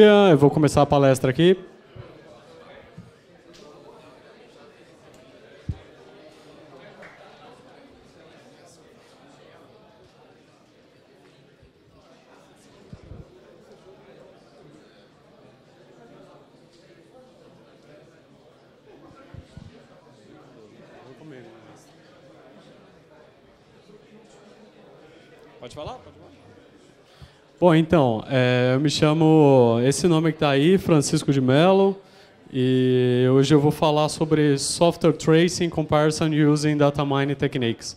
Eu vou começar a palestra aqui. Bom, então, é, eu me chamo, esse nome que está aí, Francisco de Mello, e hoje eu vou falar sobre Software Tracing Comparison Using Data Mining Techniques.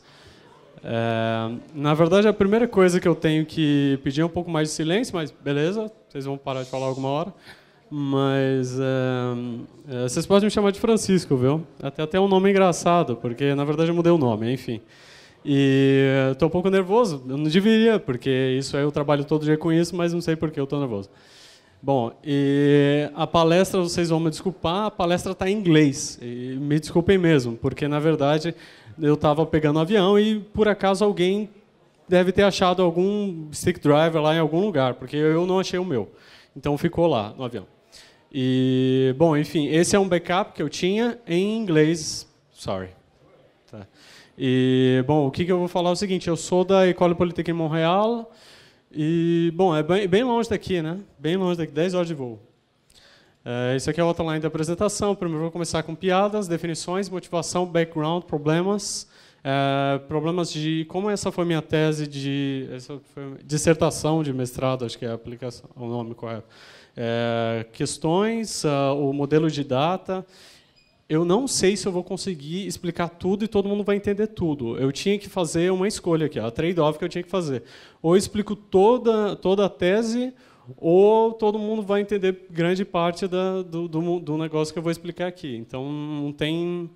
É, na verdade, a primeira coisa que eu tenho que pedir é um pouco mais de silêncio, mas beleza, vocês vão parar de falar alguma hora. Mas é, é vocês podem me chamar de Francisco, viu? Até até é um nome engraçado, porque na verdade eu mudei o nome, enfim. E estou um pouco nervoso. Eu não deveria, porque isso é eu trabalho todo dia com isso, mas não sei por que eu estou nervoso. Bom, e a palestra, vocês vão me desculpar, a palestra está em inglês. E me desculpem mesmo, porque, na verdade, eu estava pegando um avião e, por acaso, alguém deve ter achado algum stick driver lá em algum lugar, porque eu não achei o meu. Então, ficou lá no avião. E, bom, enfim, esse é um backup que eu tinha em inglês. Sorry. E, bom, o que, que eu vou falar é o seguinte, eu sou da École Polytechnique Montreal, e, bom, é bem, bem, longe daqui, né? Bem longe daqui, 10 horas de voo. É, aqui é o outline da apresentação. Primeiro vou começar com piadas, definições, motivação, background, problemas, é, problemas de como essa foi minha tese de essa foi dissertação de mestrado, acho que é a aplicação, o nome correto. É, questões, uh, o modelo de data eu não sei se eu vou conseguir explicar tudo e todo mundo vai entender tudo. Eu tinha que fazer uma escolha aqui, a trade-off que eu tinha que fazer. Ou explico toda, toda a tese, ou todo mundo vai entender grande parte da, do, do, do, negócio que eu vou explicar aqui. Então, não tem,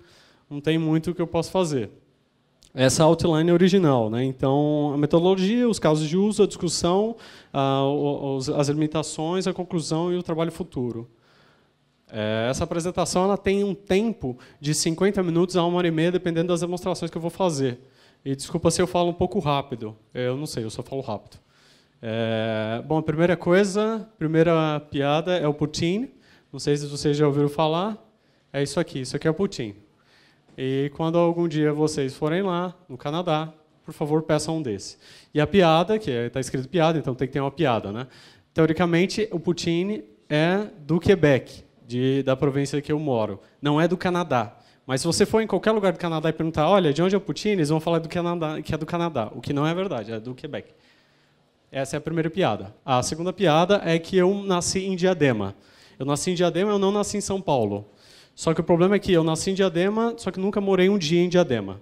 não tem muito que eu possa fazer. Essa outline é original. Né? Então, a metodologia, os casos de uso, a discussão, a, ah, os, as limitações, a conclusão e o trabalho futuro. É, essa apresentação ela tem um tempo de 50 minutos a uma hora e meia, dependendo das demonstrações que eu vou fazer. E desculpa se eu falo um pouco rápido. Eu não sei, eu só falo rápido. É, bom, a primeira coisa, primeira piada é o Putin. Não sei se vocês já ouviram falar. É isso aqui, isso aqui é o Putin. E quando algum dia vocês forem lá, no Canadá, por favor, peçam um desse. E a piada, que está é, escrito piada, então tem que ter uma piada, né? Teoricamente, o Putin é do Quebec de, da província que eu moro. Não é do Canadá. Mas se você for em qualquer lugar do Canadá e perguntar, olha, de onde é o Putin, eles vão falar do Canadá, que é do Canadá, o que não é verdade, é do Quebec. Essa é a primeira piada. A segunda piada é que eu nasci em Diadema. Eu nasci em Diadema, eu não nasci em São Paulo. Só que o problema é que eu nasci em Diadema, só que nunca morei um dia em Diadema.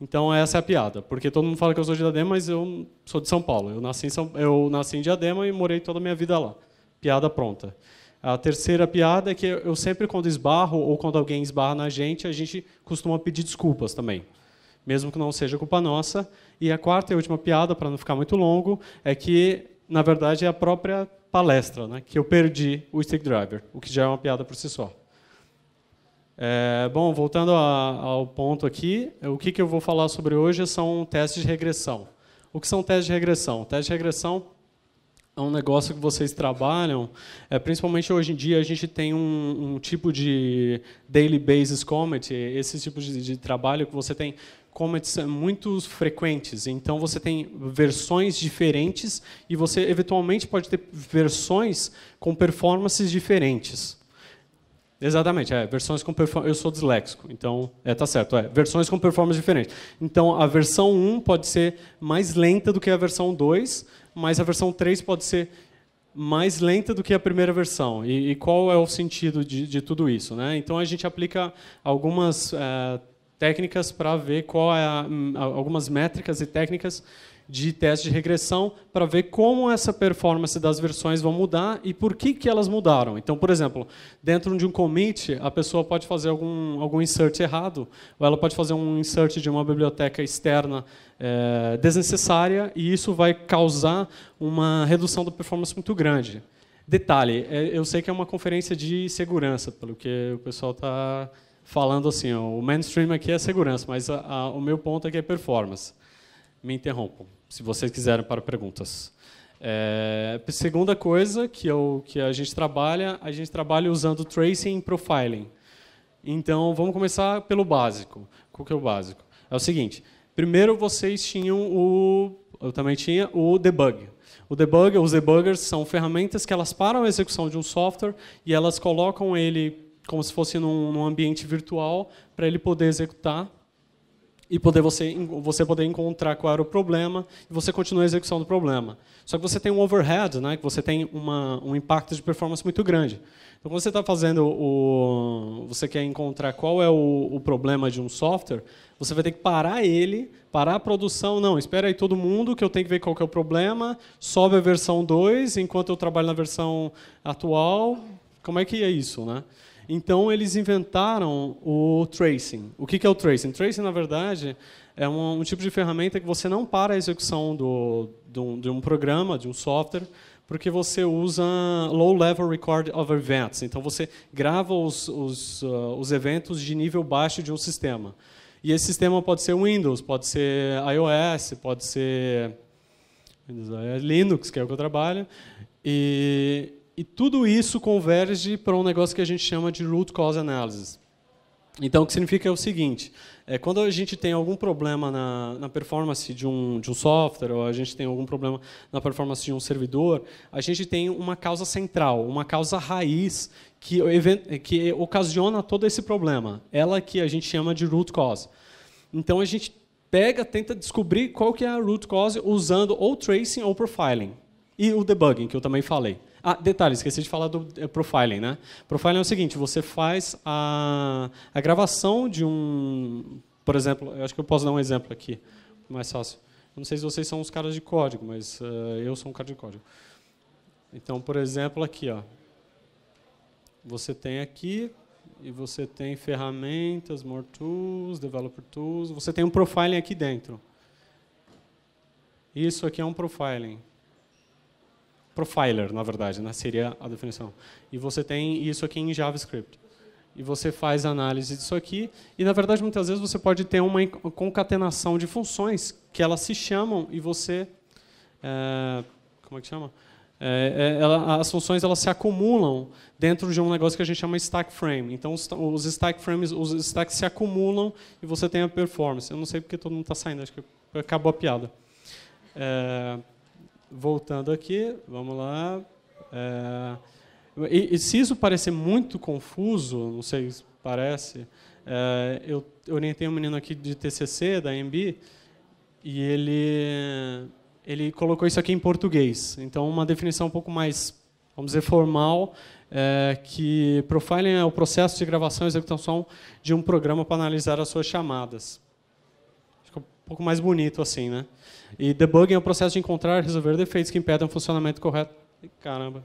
Então essa é a piada, porque todo mundo fala que eu sou de Diadema, mas eu sou de São Paulo. Eu nasci em, São... eu nasci em Diadema e morei toda a minha vida lá. Piada pronta. A terceira piada é que eu sempre, quando esbarro ou quando alguém esbarra na gente, a gente costuma pedir desculpas também, mesmo que não seja culpa nossa. E a quarta e última piada, para não ficar muito longo, é que, na verdade, é a própria palestra, né, que eu perdi o stick driver, o que já é uma piada por si só. É, bom, voltando a, ao ponto aqui, o que, que eu vou falar sobre hoje são testes de regressão. O que são testes de regressão? Testes de regressão é um negócio que vocês trabalham. É, principalmente hoje em dia, a gente tem um, um tipo de daily basis comedy, esse tipo de, de trabalho que você tem comets muito frequentes. Então, você tem versões diferentes e você, eventualmente, pode ter versões com performances diferentes. Exatamente, é, versões com performance. Eu sou disléxico, então é, tá certo. É, versões com performance diferente. Então a versão 1 pode ser mais lenta do que a versão 2, mas a versão 3 pode ser mais lenta do que a primeira versão. E, e qual é o sentido de, de tudo isso? Né? Então a gente aplica algumas é, técnicas para ver qual é hum, a, algumas métricas e técnicas de teste de regressão para ver como essa performance das versões vão mudar e por que, que elas mudaram. Então, por exemplo, dentro de um commit, a pessoa pode fazer algum, algum insert errado, ou ela pode fazer um insert de uma biblioteca externa é, desnecessária, e isso vai causar uma redução da performance muito grande. Detalhe, eh, eu sei que é uma conferência de segurança, pelo que o pessoal está falando assim, o mainstream aqui é segurança, mas a, a, o meu ponto aqui é, é performance me interrompam, se vocês quiserem para perguntas. É, segunda coisa que, eu, que a gente trabalha, a gente trabalha usando tracing e profiling. Então, vamos começar pelo básico. Qual que é o básico? É o seguinte, primeiro vocês tinham o... Eu também tinha o debug. O debug, os debuggers são ferramentas que elas param a execução de um software e elas colocam ele como se fosse num, num ambiente virtual para ele poder executar e poder você, você poder encontrar qual era o problema e você continua a execução do problema. Só que você tem um overhead, né, que você tem uma, um impacto de performance muito grande. Então, quando você está fazendo o... você quer encontrar qual é o, o problema de um software, você vai ter que parar ele, parar a produção. Não, espera aí todo mundo que eu tenho que ver qual que é o problema, sobe a versão 2, enquanto eu trabalho na versão atual. Como é que é isso, né? Então eles inventaram o tracing. O que é o tracing? Tracing, na verdade, é um, um tipo de ferramenta que você não para a execução do, do, de um programa, de um software, porque você usa low-level record of events. Então você grava os, os, uh, os, eventos de nível baixo de um sistema. E esse sistema pode ser Windows, pode ser iOS, pode ser é Linux, que é o que eu trabalho. E, e tudo isso converge para um negócio que a gente chama de root cause analysis. Então, o que significa é o seguinte: é, quando a gente tem algum problema na, na performance de um, de um software, ou a gente tem algum problema na performance de um servidor, a gente tem uma causa central, uma causa raiz que, que ocasiona todo esse problema. Ela que a gente chama de root cause. Então, a gente pega, tenta descobrir qual que é a root cause usando ou tracing ou profiling. E o debugging, que eu também falei. Ah, detalhe, esqueci de falar do é, profiling, né? Profiling é o seguinte, você faz a, a gravação de um... Por exemplo, eu acho que eu posso dar um exemplo aqui, mais fácil. Eu não sei se vocês são os caras de código, mas uh, eu sou um cara de código. Então, por exemplo, aqui, ó. Você tem aqui e você tem ferramentas, more tools, developer tools. Você tem um profiling aqui dentro. Isso aqui é um profiling profiler, na verdade, né? seria a definição. E você tem isso aqui em JavaScript. E você faz análise disso aqui. E, na verdade, muitas vezes você pode ter uma concatenação de funções que elas se chamam e você... É, como é que chama? É, é, ela, as funções elas se acumulam dentro de um negócio que a gente chama stack frame. Então os, os stack frames, os stacks se acumulam e você tem a performance. Eu não sei porque todo mundo está saindo, acho que acabou a piada. É, voltando aqui, vamos lá. É, e, e, se isso parecer muito confuso, não sei se parece, é, eu orientei um menino aqui de TCC, da MB, e ele, ele colocou isso aqui em português. Então, uma definição um pouco mais, vamos dizer, formal, é, que profiling é o processo de gravação e execução de um programa para analisar as suas chamadas pouco mais bonito, assim, né? E debugging é o processo de encontrar e resolver defeitos que impedem o funcionamento correto. Caramba.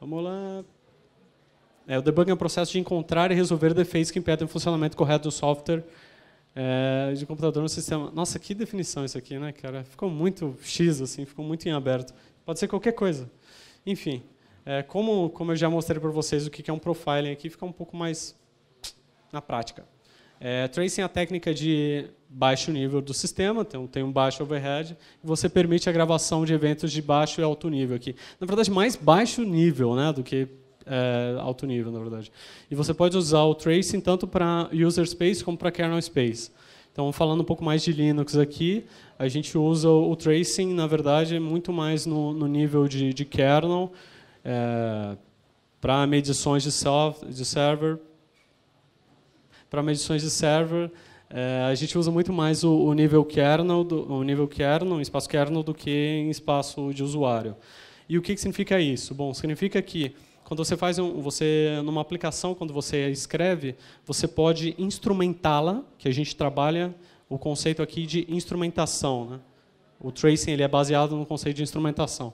Vamos lá. É, o debugging é o processo de encontrar e resolver defeitos que impedem o funcionamento correto do software é, de computador no sistema. Nossa, que definição isso aqui, né, cara? Ficou muito X, assim, ficou muito em aberto. Pode ser qualquer coisa. Enfim, é, como, como eu já mostrei para vocês o que é um profiling aqui, fica um pouco mais na prática. É, tracing é a técnica de baixo nível do sistema, então tem um baixo overhead, e você permite a gravação de eventos de baixo e alto nível, aqui, na verdade mais baixo nível né, do que é, alto nível, na verdade. E você pode usar o tracing tanto para user space como para kernel space. Então, falando um pouco mais de Linux aqui, a gente usa o tracing, na verdade, muito mais no, no nível de, de kernel, é, para medições de, soft, de server, para medições de server, é, a gente usa muito mais o, o nível kernel, do, o nível kernel, espaço kernel, do que em espaço de usuário. E o que, que significa isso? Bom, significa que quando você faz um, você numa aplicação, quando você escreve, você pode instrumentá-la, que a gente trabalha o conceito aqui de instrumentação, né? O tracing ele é baseado no conceito de instrumentação.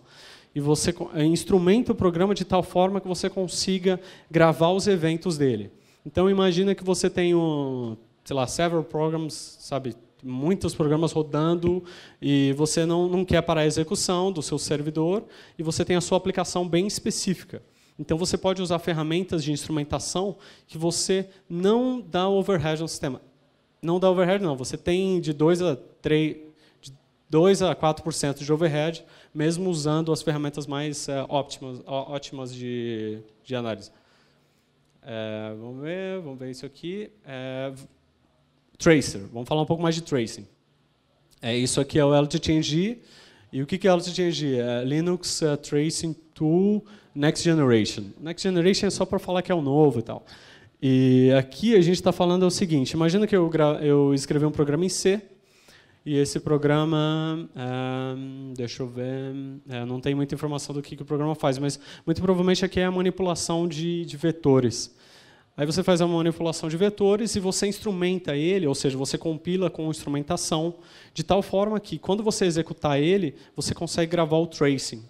E você eh, instrumenta o programa de tal forma que você consiga gravar os eventos dele. Então imagina que você tem um, sei lá, several programs, sabe, muitos programas rodando e você não, não quer parar a execução do seu servidor e você tem a sua aplicação bem específica. Então você pode usar ferramentas de instrumentação que você não dá overhead no sistema. Não dá overhead não, você tem de 2 a 3 de 2 a 4% de overhead, mesmo usando as ferramentas mais é, ótimas de, de análise. É, vamos ver, vamos ver isso aqui. É, tracer, vamos falar um pouco mais de tracing. É, isso aqui é o LTTNG. E o que é o LTTNG? É Linux é, Tracing Tool Next Generation. Next Generation é só para falar que é o novo e tal. E aqui a gente está falando é o seguinte, imagina que eu, eu escrevi um programa em C, e esse programa, é, deixa eu ver, é, não tem muita informação do que, que, o programa faz, mas muito provavelmente aqui é a manipulação de, de vetores. Aí você faz a manipulação de vetores e você instrumenta ele, ou seja, você compila com instrumentação de tal forma que, quando você executar ele, você consegue gravar o tracing.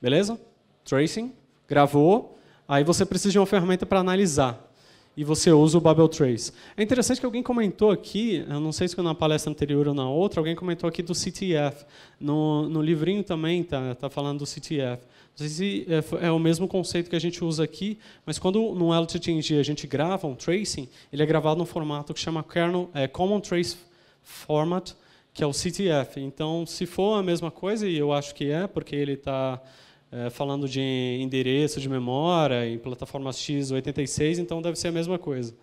Beleza? Tracing, gravou. Aí você precisa de uma ferramenta para analisar e você usa o Babel Trace. É interessante que alguém comentou aqui, eu não sei se foi na palestra anterior ou na outra, alguém comentou aqui do CTF. No, no livrinho também está tá falando do CTF. Não sei se é, é, o mesmo conceito que a gente usa aqui, mas quando no LTTNG a gente grava um tracing, ele é gravado num formato que chama kernel, é, Common Trace Format, que é o CTF. Então, se for a mesma coisa, e eu acho que é, porque ele está é, falando de endereço de memória em plataformas x86, então deve ser a mesma coisa.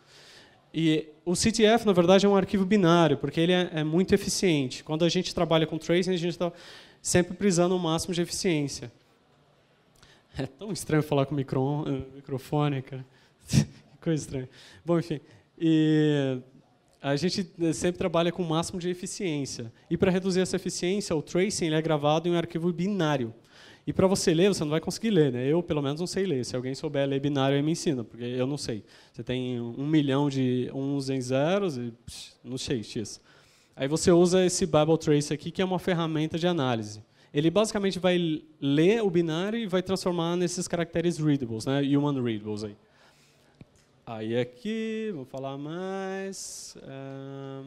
E o CTF, na verdade, é um arquivo binário, porque ele é, é muito eficiente. Quando a gente trabalha com tracing, a gente está sempre precisando o máximo de eficiência. É tão estranho falar com micro, eh, microfone, cara. que coisa estranha. Bom, enfim. E a gente eh, sempre trabalha com o máximo de eficiência. E para reduzir essa eficiência, o tracing é gravado em um arquivo binário. E para você ler, você não vai conseguir ler, né? Eu, pelo menos, não sei ler. Se alguém souber ler binário, aí me ensina, porque eu não sei. Você tem um milhão de uns em zeros e psh, não sei, x. Aí você usa esse Bible Trace aqui, que é uma ferramenta de análise. Ele basicamente vai ler o binário e vai transformar nesses caracteres readables, né? Human readables aí. Aí aqui, vou falar mais. Eh,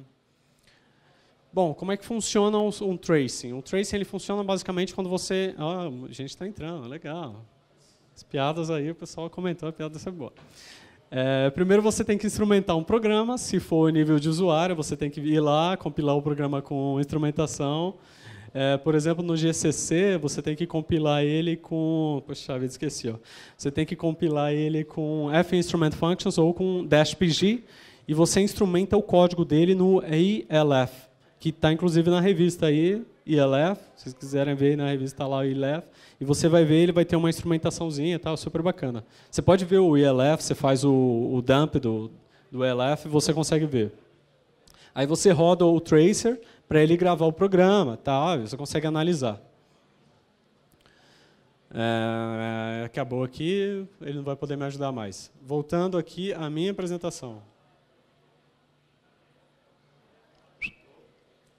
Bom, como é que funciona um, um tracing? Um tracing ele funciona basicamente quando você... Ah, a gente está entrando, legal. As piadas aí, o pessoal comentou, a piada é boa. É, primeiro você tem que instrumentar um programa, se for nível de usuário, você tem que ir lá, compilar o programa com instrumentação. É, por exemplo, no GCC, você tem que compilar ele com... Poxa chave esqueci. Ó. Você tem que compilar ele com F-Instrument Functions ou com -PG, e você instrumenta o código dele no ALF, que está inclusive na revista aí, ILF, se vocês quiserem ver na revista lá o ILF, e você vai ver, ele vai ter uma instrumentaçãozinha e tal, super bacana. Você pode ver o ILF, você faz o, o dump do, do ILF e você consegue ver. Aí você roda o tracer para ele gravar o programa, tal, você consegue analisar. É, acabou aqui, ele não vai poder me ajudar mais. Voltando aqui à minha apresentação.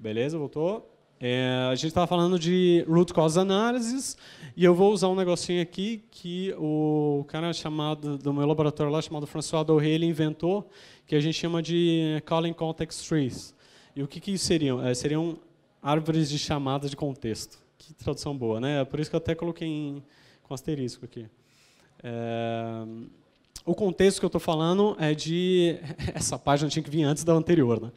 Beleza, voltou? É, a gente estava falando de root cause analysis e eu vou usar um negocinho aqui que o cara chamado do meu laboratório lá chamado François Doré ele inventou que a gente chama de calling context trees. E o que, que seriam? É, seriam árvores de chamada de contexto. Que tradução boa, né? É por isso que eu até coloquei em, com asterisco aqui. É, o contexto que eu estou falando é de essa página tinha que vir antes da anterior, né?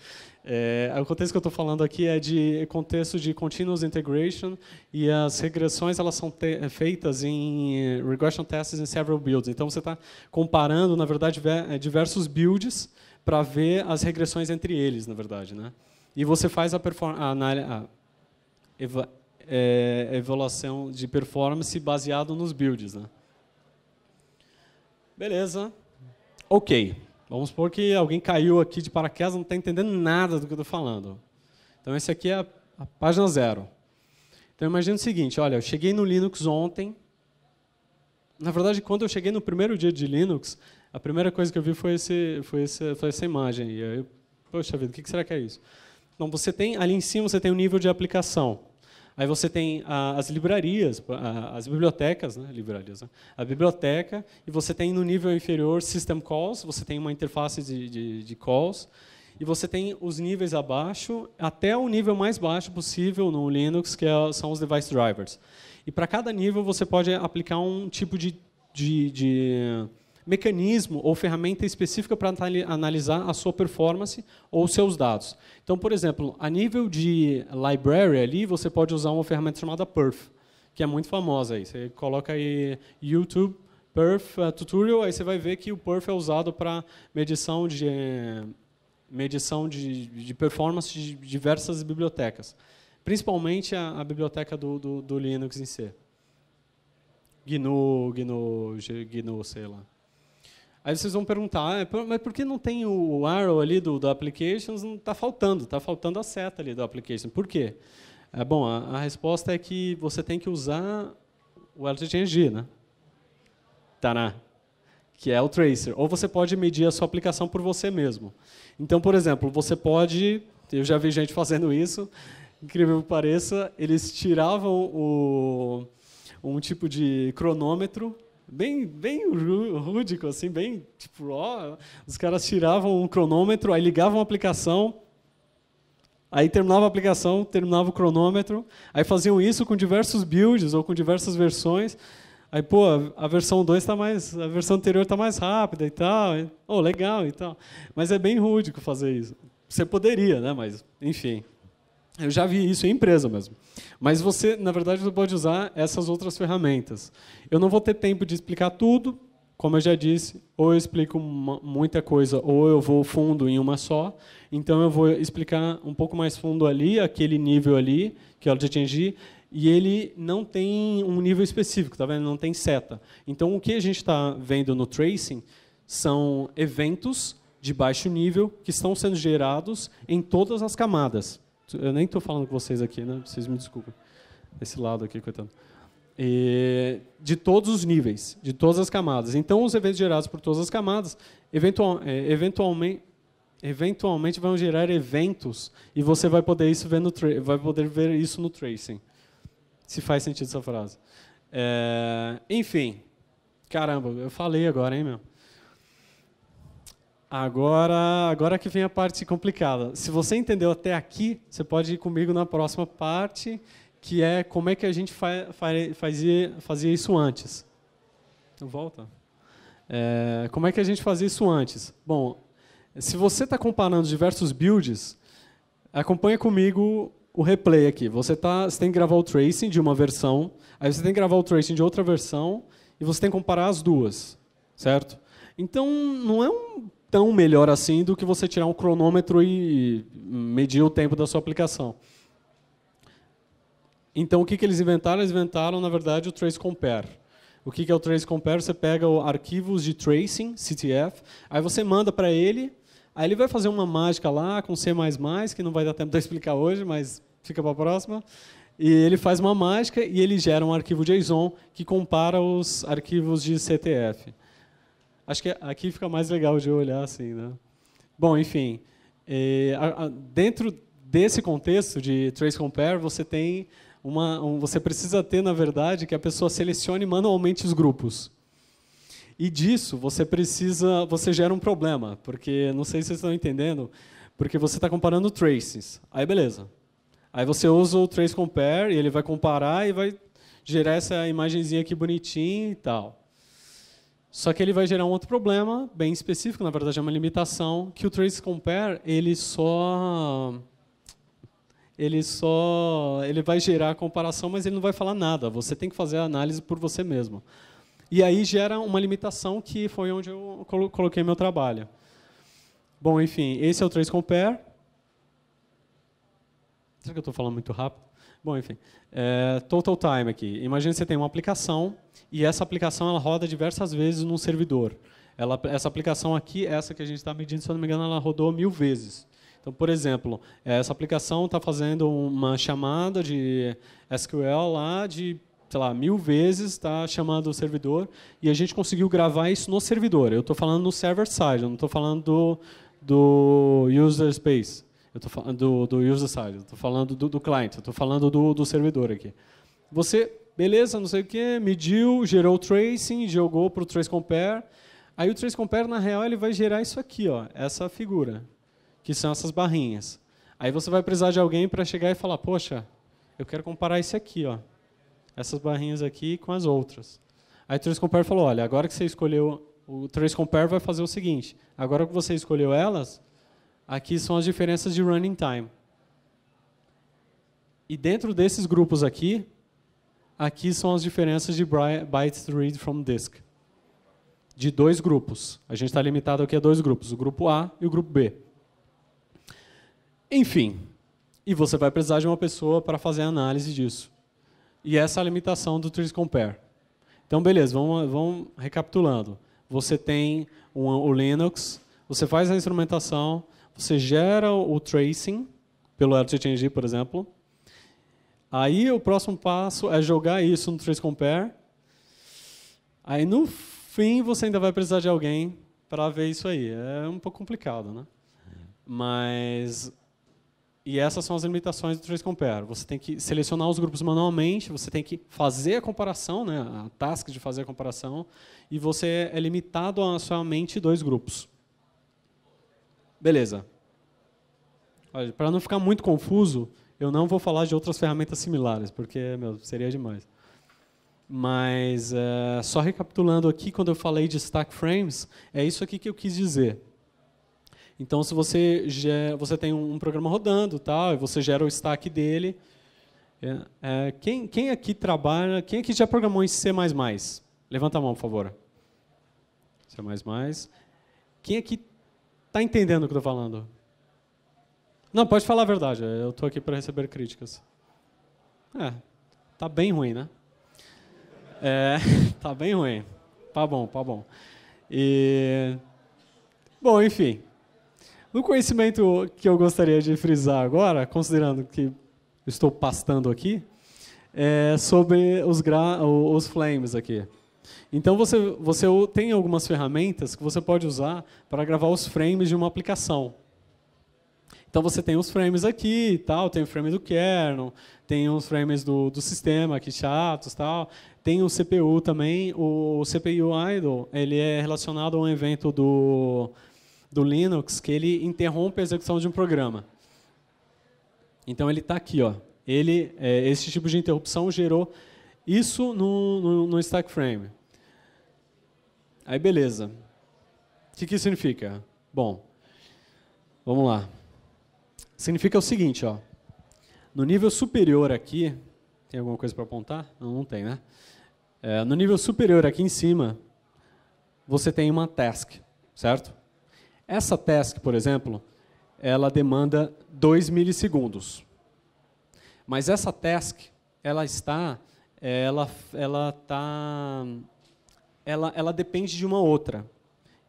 É, o contexto que eu estou falando aqui é de contexto de continuous integration e as regressões elas são é, feitas em regression tests em several builds. Então você está comparando, na verdade, é, diversos builds para ver as regressões entre eles, na verdade, né? E você faz a, a, a eva é, evaluação de performance baseado nos builds, né? Beleza. Ok. Vamos supor que alguém caiu aqui de paraquedas, não está entendendo nada do que eu estou falando. Então, esse aqui é a, a página zero. Então, imagina o seguinte: olha, eu cheguei no Linux ontem. Na verdade, quando eu cheguei no primeiro dia de Linux, a primeira coisa que eu vi foi, esse, foi, esse, foi essa imagem. E aí, poxa vida, o que será que é isso? Então, você tem ali em cima você tem o nível de aplicação. Aí você tem a, as livrarias, a, as bibliotecas, né? livrarias, né? a biblioteca, e você tem no nível inferior system calls, você tem uma interface de, de, de calls, e você tem os níveis abaixo, até o nível mais baixo possível no Linux, que é, são os device drivers. E para cada nível você pode aplicar um tipo de, de, de mecanismo ou ferramenta específica para analisar a sua performance ou seus dados. Então, por exemplo, a nível de library ali, você pode usar uma ferramenta chamada Perf, que é muito famosa aí. Você coloca aí YouTube Perf eh, tutorial, aí você vai ver que o Perf é usado para medição de eh, medição de, de, performance de diversas bibliotecas, principalmente a, a biblioteca do, do, do Linux em C, GNU, GNU, GNU, sei lá. Aí vocês vão perguntar, ah, é mas por que não tem o arrow ali do, do applications? Não está faltando, está faltando a seta ali do application. Por quê? É, bom, a, a, resposta é que você tem que usar o LGTNG, né? Taná, que é o tracer. Ou você pode medir a sua aplicação por você mesmo. Então, por exemplo, você pode, eu já vi gente fazendo isso, incrível que pareça, eles tiravam o, um tipo de cronômetro bem, bem rúdico, assim, bem tipo, ó, os caras tiravam um cronômetro, aí ligavam a aplicação, aí terminava a aplicação, terminava o cronômetro, aí faziam isso com diversos builds ou com diversas versões. Aí, pô, a versão 2 está mais. A versão anterior está mais rápida e tal. Oh, legal e tal. Mas é bem rúdico fazer isso. Você poderia, né? Mas, enfim. Eu já vi isso em empresa mesmo. Mas você, na verdade, você pode usar essas outras ferramentas. Eu não vou ter tempo de explicar tudo, como eu já disse, ou eu explico uma, muita coisa, ou eu vou fundo em uma só. Então eu vou explicar um pouco mais fundo ali, aquele nível ali que eu atingi, e ele não tem um nível específico, tá vendo? Não tem seta. Então o que a gente está vendo no tracing são eventos de baixo nível que estão sendo gerados em todas as camadas. Eu nem estou falando com vocês aqui, né? Vocês me desculpem. Esse lado aqui, coitado. E, de todos os níveis, de todas as camadas. Então, os eventos gerados por todas as camadas, eventual, é, eventualmente, eventualmente vão gerar eventos e você vai poder isso ver no vai poder ver isso no tracing. Se faz sentido essa frase. É, enfim, caramba, eu falei agora, hein, meu? Agora, agora que vem a parte complicada. Se você entendeu até aqui, você pode ir comigo na próxima parte, que é como é que a gente fa fa fazia, fazia isso antes. Então, volta. É, como é que a gente fazia isso antes? Bom, se você está comparando diversos builds, acompanha comigo o replay aqui. Você, tá, você tem que gravar o tracing de uma versão, aí você tem que gravar o tracing de outra versão, e você tem que comparar as duas, certo? Então, não é um tão melhor assim do que você tirar um cronômetro e medir o tempo da sua aplicação. Então, o que, que eles inventaram? Eles inventaram, na verdade, o Trace Compare. O que, que é o Trace Compare? Você pega arquivos de tracing, CTF, aí você manda para ele, aí ele vai fazer uma mágica lá com C++, que não vai dar tempo de explicar hoje, mas fica para a próxima. E ele faz uma mágica e ele gera um arquivo JSON que compara os arquivos de CTF. Acho que aqui fica mais legal de olhar assim, né? Bom, enfim, é, a, a, dentro desse contexto de trace compare, você tem uma, um, você precisa ter, na verdade, que a pessoa selecione manualmente os grupos. E disso você precisa, você gera um problema, porque não sei se vocês estão entendendo, porque você está comparando traces. Aí beleza. Aí você usa o trace compare e ele vai comparar e vai gerar essa imagenzinha aqui bonitinha e tal. Só que ele vai gerar um outro problema bem específico, na verdade é uma limitação, que o trace compare ele só ele só ele vai gerar a comparação, mas ele não vai falar nada. Você tem que fazer a análise por você mesmo. E aí gera uma limitação que foi onde eu coloquei meu trabalho. Bom, enfim, esse é o trace compare. Será que eu estou falando muito rápido? Bom, enfim. É, total time aqui. Imagina que você tem uma aplicação e essa aplicação ela roda diversas vezes num servidor. Ela, essa aplicação aqui, essa que a gente está medindo, se eu não me engano, ela rodou mil vezes. Então, por exemplo, é, essa aplicação está fazendo uma chamada de SQL lá de, sei lá, mil vezes, está chamando o servidor e a gente conseguiu gravar isso no servidor. Eu estou falando no server side, eu não estou falando do, do user space eu estou falando do, do user side, estou falando do, do client, estou falando do, do servidor aqui. Você, beleza, não sei o que, mediu, gerou o tracing, jogou para o trace compare. Aí o trace compare, na real, ele vai gerar isso aqui, ó, essa figura, que são essas barrinhas. Aí você vai precisar de alguém para chegar e falar, poxa, eu quero comparar isso aqui, ó, essas barrinhas aqui com as outras. Aí o trace compare falou, olha, agora que você escolheu o trace compare vai fazer o seguinte: agora que você escolheu elas, Aqui são as diferenças de running time. E dentro desses grupos aqui, aqui são as diferenças de bytes read from disk. De dois grupos. A gente está limitado aqui a dois grupos, o grupo A e o grupo B. Enfim, e você vai precisar de uma pessoa para fazer a análise disso. E essa é a limitação do Trees Compare. Então, beleza, vamos, vamos recapitulando. Você tem um, o Linux, você faz a instrumentação, você gera o tracing pelo RTTNG, por exemplo. Aí o próximo passo é jogar isso no trace compare. Aí no fim você ainda vai precisar de alguém para ver isso aí. É um pouco complicado, né? Mas e essas são as limitações do trace compare. Você tem que selecionar os grupos manualmente, você tem que fazer a comparação, né? A task de fazer a comparação e você é limitado a somente dois grupos. Beleza. Para não ficar muito confuso, eu não vou falar de outras ferramentas similares, porque meu, seria demais. Mas, é, só recapitulando aqui, quando eu falei de stack frames, é isso aqui que eu quis dizer. Então, se você, você tem um programa rodando, tal, e você gera o stack dele. É, é, quem, quem aqui trabalha, quem aqui já programou em C++? Levanta a mão, por favor. C++. Quem aqui Tá entendendo o que eu estou falando? Não, pode falar a verdade. Eu estou aqui para receber críticas. É, tá bem ruim, né? É, tá bem ruim. Tá bom, tá bom. E bom, enfim. No conhecimento que eu gostaria de frisar agora, considerando que estou pastando aqui, é sobre os, os flames aqui. Então você, você tem algumas ferramentas que você pode usar para gravar os frames de uma aplicação. Então você tem os frames aqui tal, tem o frame do kernel, tem os frames do, do sistema aqui chatos tal, tem o CPU também, o CPU idle, ele é relacionado a um evento do, do Linux que ele interrompe a execução de um programa. Então ele está aqui, ó. Ele, é, esse tipo de interrupção gerou isso no, no, no stack frame. Aí beleza. O que, que isso significa? Bom, vamos lá. Significa o seguinte, ó. No nível superior aqui, tem alguma coisa para apontar? Não, não tem, né? É, no nível superior aqui em cima, você tem uma task, certo? Essa task, por exemplo, ela demanda 2 milissegundos. Mas essa task, ela está, ela, ela está ela, ela depende de uma outra.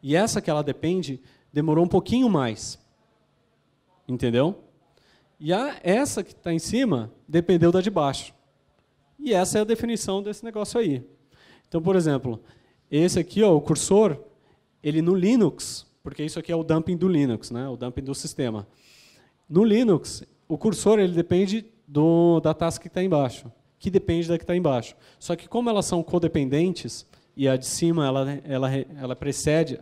E essa que ela depende demorou um pouquinho mais. Entendeu? E a, essa que está em cima dependeu da de baixo. E essa é a definição desse negócio aí. Então, por exemplo, esse aqui, ó, o cursor, ele no Linux, porque isso aqui é o dumping do Linux, né? o dumping do sistema. No Linux, o cursor ele depende do, da task que está embaixo, que depende da que está embaixo. Só que como elas são codependentes, e a de cima ela, ela, ela precede,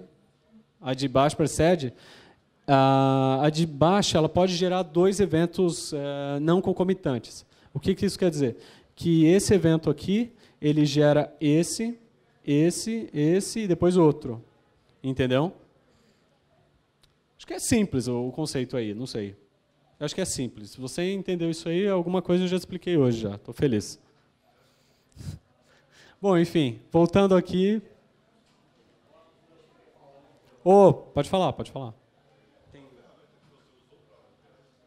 a de baixo precede, a, a de baixo ela pode gerar dois eventos eh, não concomitantes. O que, que isso quer dizer? Que esse evento aqui, ele gera esse, esse, esse e depois outro. Entendeu? Acho que é simples o conceito aí, não sei. acho que é simples. Se você entendeu isso aí, alguma coisa eu já expliquei hoje já. Estou feliz. Bom, enfim, voltando aqui. Oh, pode falar, pode falar.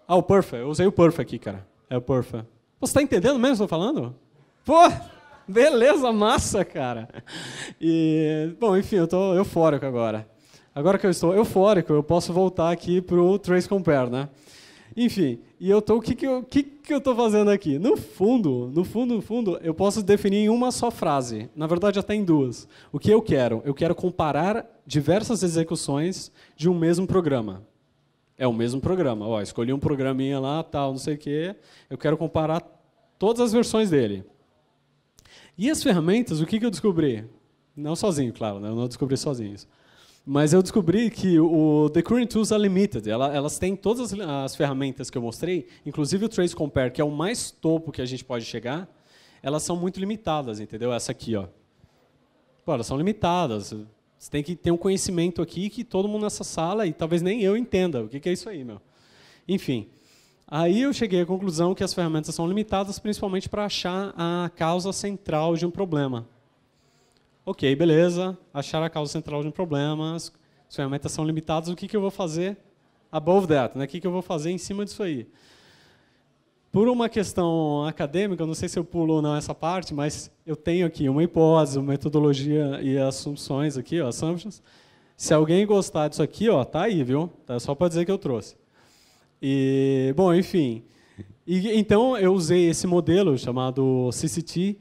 Ah, o Perfa. Eu usei o Perfa aqui, cara. É o Perfa. Você está entendendo mesmo o que eu estou falando? Pô, beleza, massa, cara. E, bom, enfim, eu estou eufórico agora. Agora que eu estou eufórico, eu posso voltar aqui para o Trace Compare, né? Enfim, e eu tô, o que que eu, que que eu tô fazendo aqui? No fundo, no fundo, no fundo, eu posso definir em uma só frase. Na verdade, até em duas. O que eu quero? Eu quero comparar diversas execuções de um mesmo programa. É o mesmo programa. Ó, escolhi um programinha lá, tal, não sei o quê. Eu quero comparar todas as versões dele. E as ferramentas, o que que eu descobri? Não sozinho, claro, né? eu não descobri sozinho isso. Mas eu descobri que o The Current Tools are limited. Ela, elas têm todas as, as, ferramentas que eu mostrei, inclusive o Trace Compare, que é o mais topo que a gente pode chegar, elas são muito limitadas, entendeu? Essa aqui, ó. Pô, elas são limitadas. Você tem que ter um conhecimento aqui que todo mundo nessa sala, e talvez nem eu entenda o que, que é isso aí, meu. Enfim. Aí eu cheguei à conclusão que as ferramentas são limitadas principalmente para achar a causa central de um problema. Ok, beleza, achar a causa central de um problema, as ferramentas são limitadas, o que, que eu vou fazer above that? Né? O que, que eu vou fazer em cima disso aí? Por uma questão acadêmica, não sei se eu pulo ou não essa parte, mas eu tenho aqui uma hipótese, uma metodologia e assumpções aqui, ó, assumptions. Se alguém gostar disso aqui, ó, tá aí, viu? Tá só para dizer que eu trouxe. E, bom, enfim. E, então eu usei esse modelo chamado CCT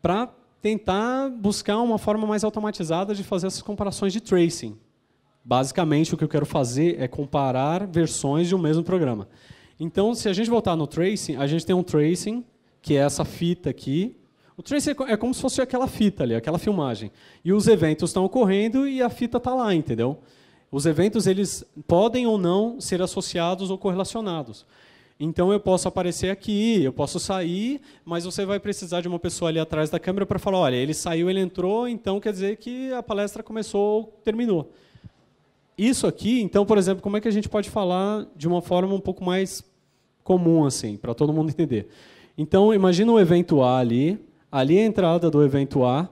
para tentar buscar uma forma mais automatizada de fazer essas comparações de tracing. Basicamente, o que eu quero fazer é comparar versões de um mesmo programa. Então, se a gente voltar no tracing, a gente tem um tracing, que é essa fita aqui. O tracing é, é como se fosse aquela fita ali, aquela filmagem. E os eventos estão ocorrendo e a fita está lá, entendeu? Os eventos eles podem ou não ser associados ou correlacionados. Então eu posso aparecer aqui, eu posso sair, mas você vai precisar de uma pessoa ali atrás da câmera para falar, olha, ele saiu, ele entrou, então quer dizer que a palestra começou, terminou. Isso aqui, então, por exemplo, como é que a gente pode falar de uma forma um pouco mais comum assim, para todo mundo entender? Então, imagina o evento A ali, ali é a entrada do evento A.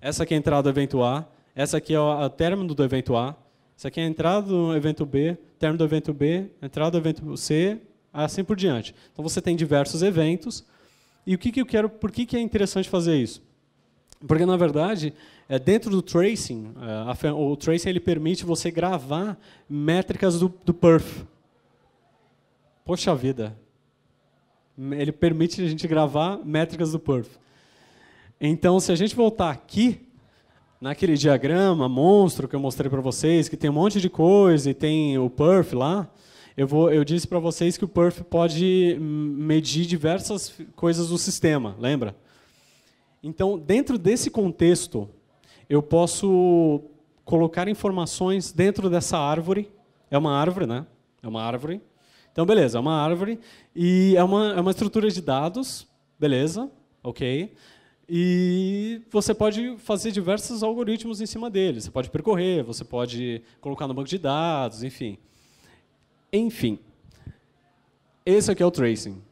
Essa aqui é a entrada do evento A, essa aqui é o término do evento A. Isso aqui é a entrada do evento B, término do evento B, entrada do evento C, assim por diante. Então você tem diversos eventos. E o que, que eu quero, por que, que é interessante fazer isso? Porque, na verdade, é, dentro do tracing, é, o tracing ele permite você gravar métricas do, do perf. Poxa vida. Ele permite a gente gravar métricas do perf. Então, se a gente voltar aqui, naquele diagrama monstro que eu mostrei para vocês, que tem um monte de coisa e tem o perf lá, eu, vou, eu disse para vocês que o perf pode medir diversas coisas do sistema, lembra? Então, dentro desse contexto, eu posso colocar informações dentro dessa árvore. É uma árvore, né? É uma árvore. Então, beleza, é uma árvore e é uma, é uma estrutura de dados, beleza, ok. E você pode fazer diversos algoritmos em cima dele. Você pode percorrer, você pode colocar no banco de dados, enfim. Enfim, esse aqui é o tracing.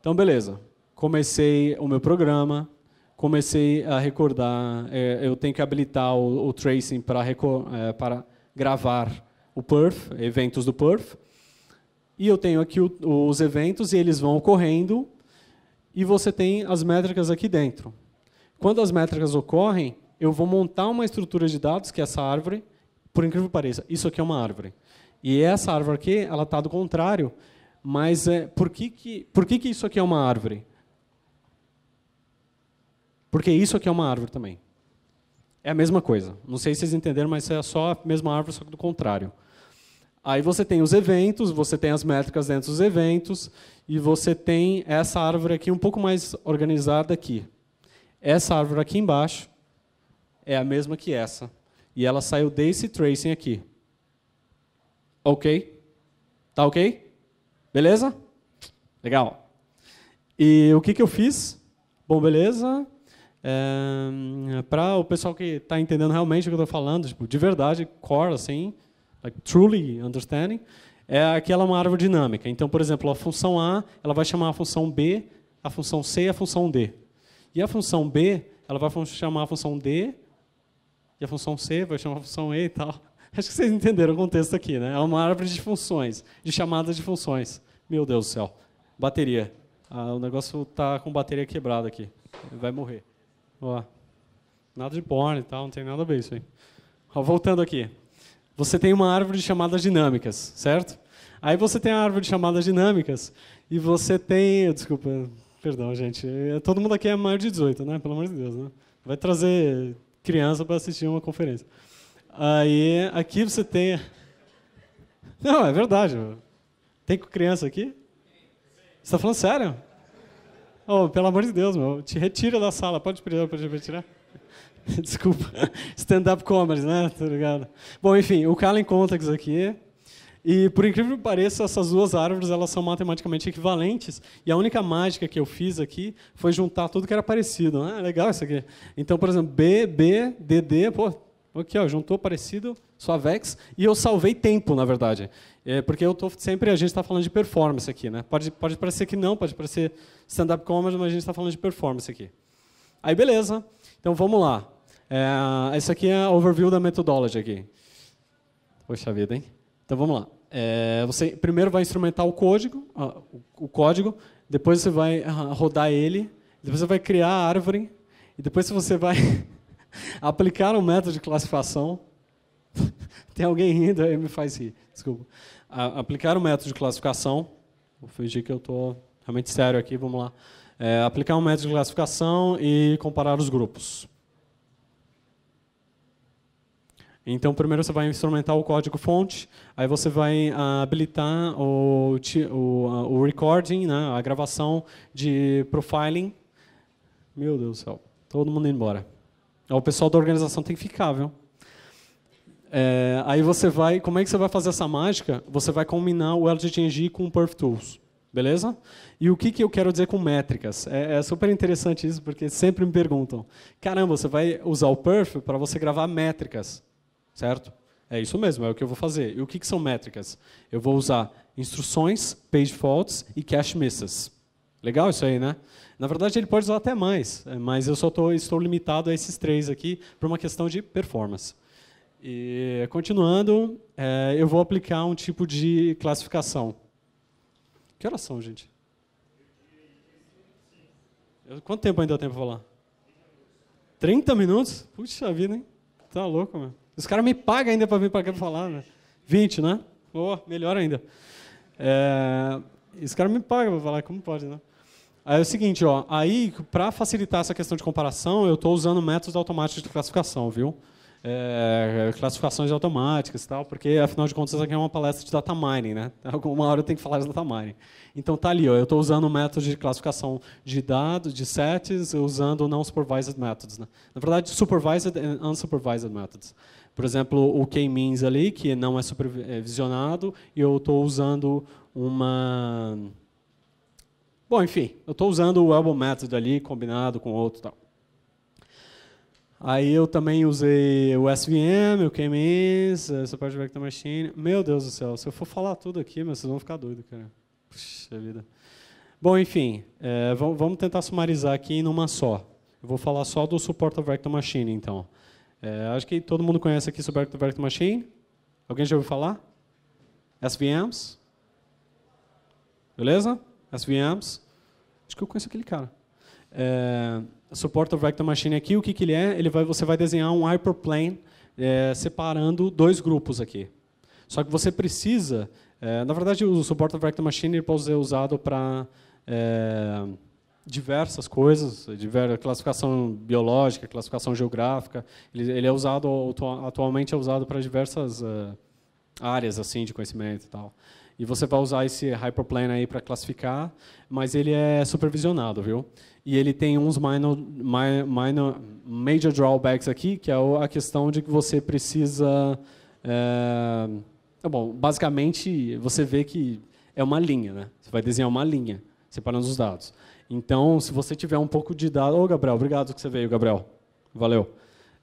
Então, beleza. Comecei o meu programa, comecei a recordar. É, eu tenho que habilitar o, o tracing para, é, para gravar o perf, eventos do perf. E eu tenho aqui o, os eventos e eles vão ocorrendo. E você tem as métricas aqui dentro. Quando as métricas ocorrem, eu vou montar uma estrutura de dados, que é essa árvore, por incrível que pareça, isso aqui é uma árvore. E essa árvore aqui, ela está do contrário, mas é, por, que, que, por que, que isso aqui é uma árvore? Porque isso aqui é uma árvore também. É a mesma coisa. Não sei se vocês entenderam, mas é só a mesma árvore, só que do contrário. Aí você tem os eventos, você tem as métricas dentro dos eventos, e você tem essa árvore aqui um pouco mais organizada aqui. Essa árvore aqui embaixo é a mesma que essa. E ela saiu desse tracing aqui. Ok? Tá ok? Beleza? Legal. E o que, que eu fiz? Bom, beleza. É, para o pessoal que está entendendo realmente o que eu estou falando, tipo, de verdade, core, assim, like, truly understanding, é aquela uma árvore dinâmica. Então, por exemplo, a função A ela vai chamar a função B, a função C e a função D. E a função B, ela vai chamar a função D, e a função C vai chamar a função E e tal. Acho que vocês entenderam o contexto aqui, né? É uma árvore de funções, de chamadas de funções. Meu Deus do céu. Bateria. Ah, o negócio tá com bateria quebrada aqui. Vai morrer. Ó. Nada de porn e tal, não tem nada a ver isso aí. Ó, voltando aqui. Você tem uma árvore de chamadas dinâmicas, certo? Aí você tem a árvore de chamadas dinâmicas e você tem. Desculpa, Perdão, gente. É, todo mundo aqui é maior de 18, né? Pelo amor de Deus, né? Vai trazer criança para assistir uma conferência. Aí, aqui você tem... Não, é verdade. Tem criança aqui? Você está falando sério? Oh, pelo amor de Deus, meu. Te retira da sala. Pode pedir para retirar? Desculpa. Stand-up comedy, né? Tá ligado? Bom, enfim, o Kalen Contacts aqui e por incrível que pareça, essas duas árvores elas são matematicamente equivalentes. E a única mágica que eu fiz aqui foi juntar tudo que era parecido. Ah, legal isso aqui. Então, por exemplo, B, B, D, D, pô, aqui ó, juntou parecido, Suavex, e eu salvei tempo, na verdade. É, porque eu tô sempre a gente está falando de performance aqui, né? Pode, pode parecer que não, pode parecer stand-up comedy, mas a gente está falando de performance aqui. Aí beleza. Então vamos lá. É, esse aqui é overview da methodology aqui. Poxa vida, hein? Então vamos lá. É, você primeiro vai instrumentar o código, o código, depois você vai rodar ele, depois você vai criar a árvore e depois você vai aplicar um método de classificação. Tem alguém rindo aí me faz rir, desculpa. A, aplicar um método de classificação. Vou fingir que eu estou realmente sério aqui, vamos lá. É, aplicar um método de classificação e comparar os grupos. Então, primeiro você vai instrumentar o código-fonte, aí você vai ah, habilitar o, o, ah, o recording, né, a gravação de profiling. Meu Deus do céu, todo mundo indo embora. O pessoal da organização tem que ficar, viu? É, aí você vai, como é que você vai fazer essa mágica? Você vai combinar o LGTNG com o Perf Tools. Beleza? E o que, que eu quero dizer com métricas? É, é, super interessante isso, porque sempre me perguntam: caramba, você vai usar o Perf para você gravar métricas. Certo? É isso mesmo, é o que eu vou fazer. E o que, que são métricas? Eu vou usar instruções, page faults e cache misses. Legal isso aí, né? Na verdade, ele pode usar até mais, é, mas eu só tô, estou limitado a esses três aqui por uma questão de performance. E, continuando, é, eu vou aplicar um tipo de classificação. Que horas são, gente? Quanto tempo ainda tem para falar? 30 minutos? Puxa vida, hein? Tá louco, meu. Os caras me pagam ainda para vir para cá falar, né? 20, né? Oh, melhor ainda. É, esse cara me paga para falar, como pode, né? Aí é o seguinte, ó, aí para facilitar essa questão de comparação, eu estou usando métodos automáticos de classificação, viu? É, classificações automáticas e tal, porque afinal de contas aqui é uma palestra de data mining, né? Alguma hora eu tenho que falar de data mining. Então tá ali, ó, eu estou usando o método de classificação de dados, de sets, usando não supervised methods, né? Na verdade, supervised and unsupervised methods. Por exemplo, o K-means ali, que não é supervisionado, e eu estou usando uma... Bom, enfim, eu estou usando o Elbow Method ali, combinado com outro tal. Aí eu também usei o SVM, o K-means, essa parte do Vector Machine. Meu Deus do céu, se eu for falar tudo aqui, meu, vocês vão ficar doidos, cara. Puxa vida. Bom, enfim, é, vamos tentar sumarizar aqui em uma só. Eu vou falar só do suporte Vector Machine, então. É, acho que todo mundo conhece aqui sobre a Vector Machine. Alguém já ouviu falar? SVMs? Beleza? SVMs. Acho que eu conheço aquele cara. É, suporta o Vector Machine aqui. O que, que ele é? Ele vai, você vai desenhar um hyperplane é, separando dois grupos aqui. Só que você precisa... É, na verdade, o suporte Vector Machine pode ser usado para... É, diversas coisas, diversa, classificação biológica, classificação geográfica. Ele, ele é usado atualmente é usado para diversas uh, áreas assim de conhecimento e tal. E você vai usar esse hyperplane aí para classificar, mas ele é supervisionado, viu? E ele tem uns minor, minor, major drawbacks aqui, que é a questão de que você precisa eh, é, bom, basicamente você vê que é uma linha, né? Você vai desenhar uma linha separando os dados. Então, se você tiver um pouco de dados, Ô, oh, Gabriel, obrigado que você veio, Gabriel. Valeu.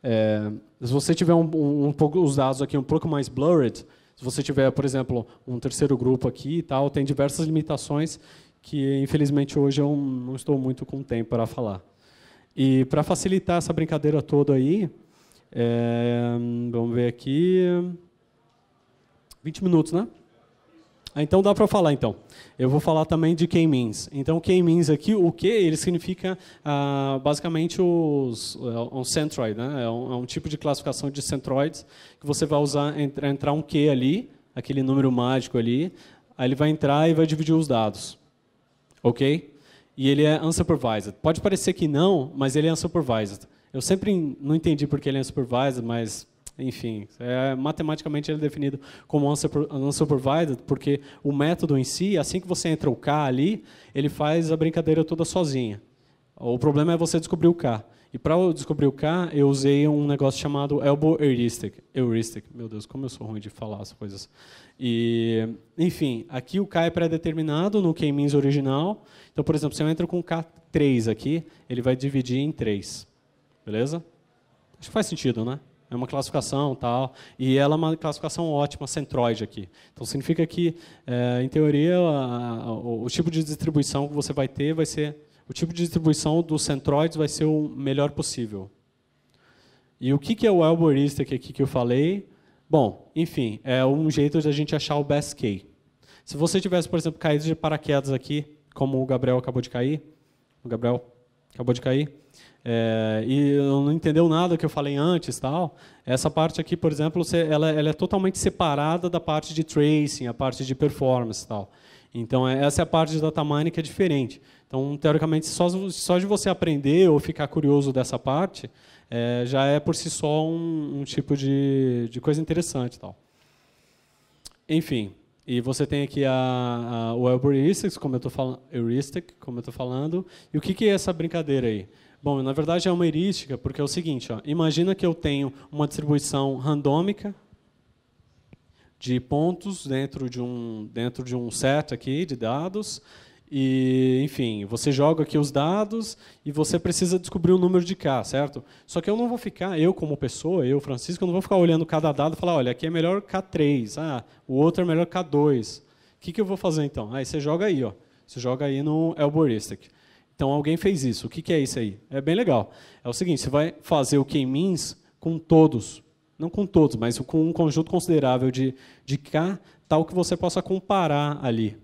É, se você tiver um, um, um, pouco os dados aqui um pouco mais blurred, se você tiver, por exemplo, um terceiro grupo aqui e tal, tem diversas limitações que, infelizmente, hoje eu não estou muito com tempo para falar. E para facilitar essa brincadeira toda aí, é, vamos ver aqui. 20 minutos, né? Ah, então dá para falar então. Eu vou falar também de k means. Então k means aqui, o que ele significa ah, basicamente os é um centroid, né? É um, é um, tipo de classificação de centroids que você vai usar entrar um Q ali, aquele número mágico ali, aí ele vai entrar e vai dividir os dados, ok? E ele é unsupervised. Pode parecer que não, mas ele é unsupervised. Eu sempre não entendi porque ele é unsupervised, mas enfim, é, matematicamente ele é definido como unsupervised, porque o método em si, assim que você entra o K ali, ele faz a brincadeira toda sozinha. O problema é você descobrir o K. E para descobrir o K, eu usei um negócio chamado Elbow Heuristic. Heuristic. Meu Deus, como eu sou ruim de falar as coisas. E, enfim, aqui o K é pré-determinado no K-means original. Então, por exemplo, se eu entro com K3 aqui, ele vai dividir em 3. Beleza? Acho que faz sentido, né? É uma classificação tal. E ela é uma classificação ótima, centroide aqui. Então significa que, é, em teoria, a, a, o, tipo de distribuição que você vai ter vai ser. O tipo de distribuição dos centroides vai ser o melhor possível. E o que, que é o elbow aqui que eu falei? Bom, enfim, é um jeito de a gente achar o best case. Se você tivesse, por exemplo, caído de paraquedas aqui, como o Gabriel acabou de cair, o Gabriel acabou de cair, é, e não entendeu nada que eu falei antes tal essa parte aqui por exemplo ela, ela é totalmente separada da parte de tracing a parte de performance tal então é, essa é a parte de data mining que é diferente então teoricamente só só de você aprender ou ficar curioso dessa parte é, já é por si só um, um tipo de, de coisa interessante tal enfim e você tem aqui a, a, o Heuristics, como eu estou falando, heuristic, como eu tô falando. E o que, que é essa brincadeira aí? Bom, na verdade é uma heurística, porque é o seguinte, ó, imagina que eu tenho uma distribuição randômica de pontos dentro de um dentro de um set aqui de dados e, enfim, você joga aqui os dados e você precisa descobrir o número de K, certo? Só que eu não vou ficar, eu como pessoa, eu, Francisco, eu não vou ficar olhando cada dado e falar, olha, aqui é melhor K3, ah, o outro é melhor K2. O que, que eu vou fazer então? Aí você joga aí, ó. Você joga aí no Elboristic. Então alguém fez isso. O que, que é isso aí? É bem legal. É o seguinte: você vai fazer o K-means com todos. Não com todos, mas com um conjunto considerável de, de K, tal que você possa comparar ali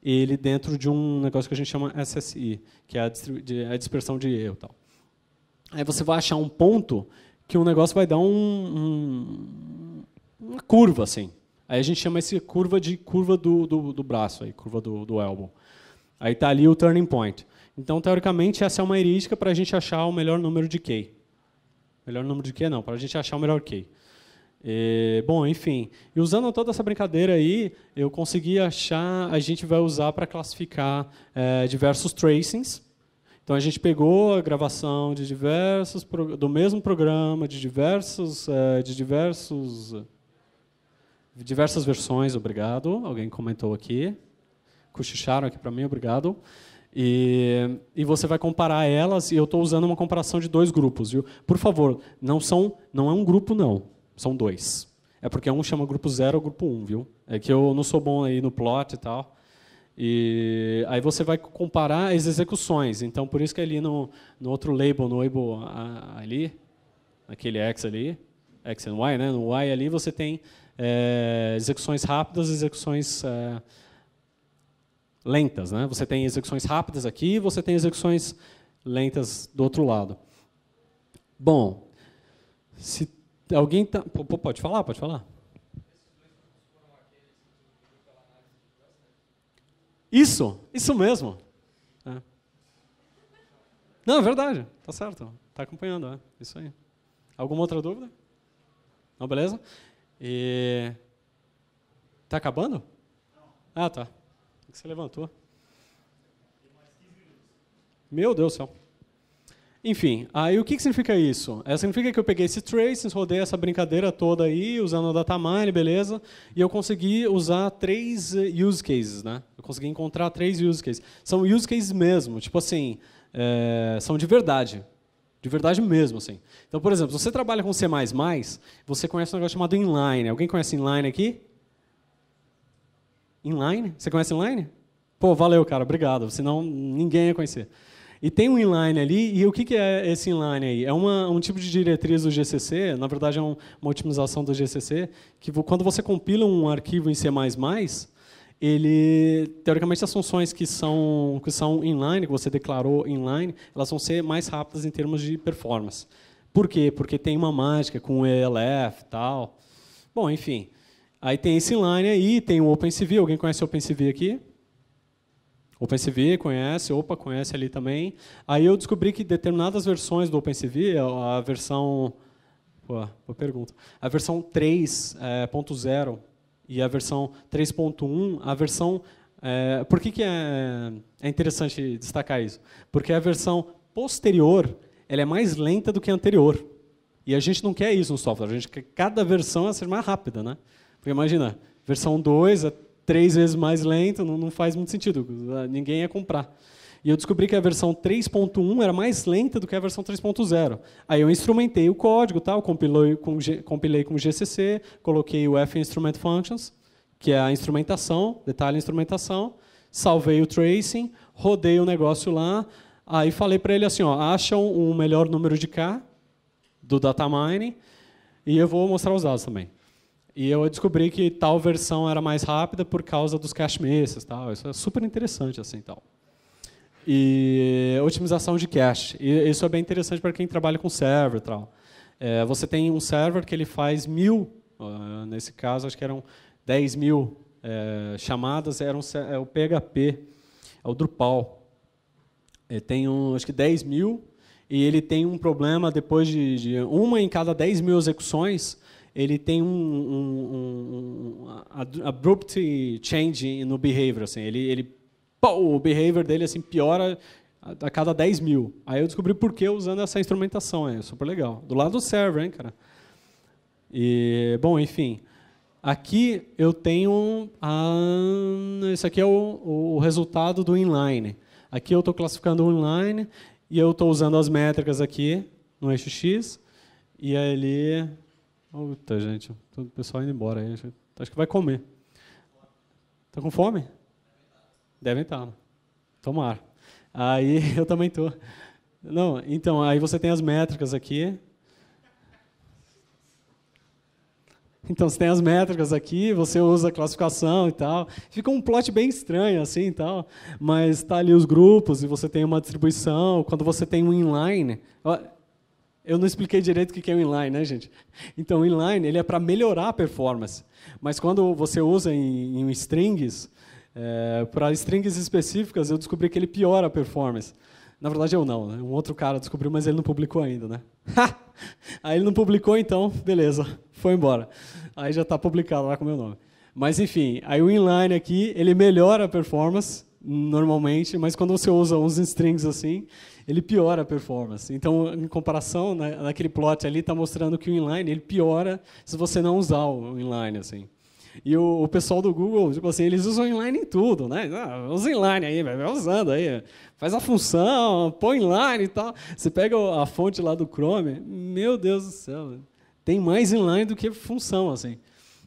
ele dentro de um negócio que a gente chama SSI, que é a, de, a dispersão de erro. Tal. Aí você vai achar um ponto que o negócio vai dar um, um, uma curva, assim. Aí a gente chama essa curva de curva do, do, do braço, aí, curva do, do elbow. Aí está ali o turning point. Então, teoricamente, essa é uma heurística para a gente achar o melhor número de K. Melhor número de Q não, para a gente achar o melhor k. E, é, bom, enfim. E usando toda essa brincadeira aí, eu consegui achar, a gente vai usar para classificar é, diversos tracings. Então a gente pegou a gravação de diversos do mesmo programa, de diversos, é, de diversos, diversas versões. Obrigado. Alguém comentou aqui, cochicharam aqui para mim. Obrigado. E, e você vai comparar elas, e eu estou usando uma comparação de dois grupos, viu? Por favor, não são, não é um grupo, não. São dois. É porque um chama grupo 0 ou grupo 1, um, viu? É que eu não sou bom aí no plot e tal. E aí você vai comparar as execuções. Então, por isso que é ali no, no outro label, no label ali, naquele X ali, X e Y, né? No Y ali você tem é, execuções rápidas, execuções... É, lentas. Né? Você tem execuções rápidas aqui e você tem execuções lentas do outro lado. Bom, se alguém. Tá... Pode falar? Pode falar? Isso, isso mesmo. É. Não, é verdade, tá certo. Tá acompanhando, é. Isso aí. Alguma outra dúvida? Não, beleza? E... Tá acabando? Ah, tá que você levantou. Meu Deus do céu. Enfim, aí o que, que significa isso? É, significa que eu peguei esse tracing, rodei essa brincadeira toda aí, usando o datamine, beleza, e eu consegui usar três eh, use cases, né? Eu consegui encontrar três use cases. São use cases mesmo, tipo assim, é, são de verdade. De verdade mesmo, assim. Então, por exemplo, se você trabalha com C++, você conhece um negócio chamado inline. Alguém conhece inline aqui? inline. Você conhece inline? Pô, valeu, cara, obrigado. Senão ninguém ia conhecer. E tem um inline ali, e o que, que é esse inline aí? É uma, um tipo de diretriz do GCC, na verdade é um, uma otimização do GCC, que quando você compila um arquivo em C++, ele, teoricamente, as funções que são, que são inline, que você declarou inline, elas vão ser mais rápidas em termos de performance. Por quê? Porque tem uma mágica com ELF e tal. Bom, enfim. Aí tem esse line aí, tem o OpenCV. Alguém conhece o OpenCV aqui? OpenCV conhece, opa, conhece ali também. Aí eu descobri que determinadas versões do OpenCV, a versão. Pô, boa pergunta. A versão 3.0 é, e a versão 3.1, a versão. É, por que, que é, é interessante destacar isso? Porque a versão posterior ela é mais lenta do que a anterior. E a gente não quer isso no software, a gente quer cada versão a ser mais rápida. Né? Porque imagina, versão 2 é três vezes mais lento, não, não faz muito sentido, ah, ninguém ia comprar. E eu descobri que a versão 3.1 era mais lenta do que a versão 3.0. Aí eu instrumentei o código, tal, compilei com, G, compilei com GCC, coloquei o F Instrument Functions, que é a instrumentação, detalhe instrumentação, salvei o tracing, rodei o negócio lá, aí falei para ele assim, ó, acham o melhor número de K do data mining e eu vou mostrar os dados também. E eu descobri que tal versão era mais rápida por causa dos cache mesas tal. Isso é super interessante assim, tal. E otimização de cache. E isso é bem interessante para quem trabalha com server, tal. É, você tem um server que ele faz mil, nesse caso acho que eram 10 mil é, chamadas, eram é o PHP, é o Drupal. Ele tem um, acho que 10 mil e ele tem um problema depois de, de uma em cada 10 mil execuções ele tem um, um, um, um abrupt change no behavior, assim, ele, ele pô, o behavior dele assim piora a cada 10 mil. Aí eu descobri por que usando essa instrumentação, é super legal. Do lado do server, hein, cara? E, bom, enfim. Aqui eu tenho. esse aqui é o, o resultado do inline. Aqui eu estou classificando o inline e eu estou usando as métricas aqui no eixo X. E ali Puta, gente, todo o pessoal indo embora aí. Acho que vai comer. Tá com fome? Devem estar. Tá, né? Tomar. Aí eu também tô. Não, então, aí você tem as métricas aqui. Então você tem as métricas aqui, você usa a classificação e tal. Fica um plot bem estranho assim e tal, mas está ali os grupos e você tem uma distribuição. Quando você tem um inline, eu não expliquei direito o que é o inline, né, gente? Então, o inline ele é para melhorar a performance. Mas quando você usa em, em strings, é, eh, para strings específicas, eu descobri que ele piora a performance. Na verdade, eu não. Né? Um outro cara descobriu, mas ele não publicou ainda, né? Aí ele não publicou, então, beleza, foi embora. Aí já está publicado lá com o meu nome. Mas, enfim, aí o inline aqui, ele melhora a performance, normalmente, mas quando você usa uns strings assim, ele piora a performance. Então, em comparação, na, né, naquele plot ali está mostrando que o inline ele piora se você não usar o inline assim. E o, o pessoal do Google, tipo assim, eles usam inline em tudo, né? Ah, usa inline aí, vai usando aí. Faz a função, põe inline e tal. Você pega a fonte lá do Chrome, meu Deus do céu, tem mais inline do que função, assim.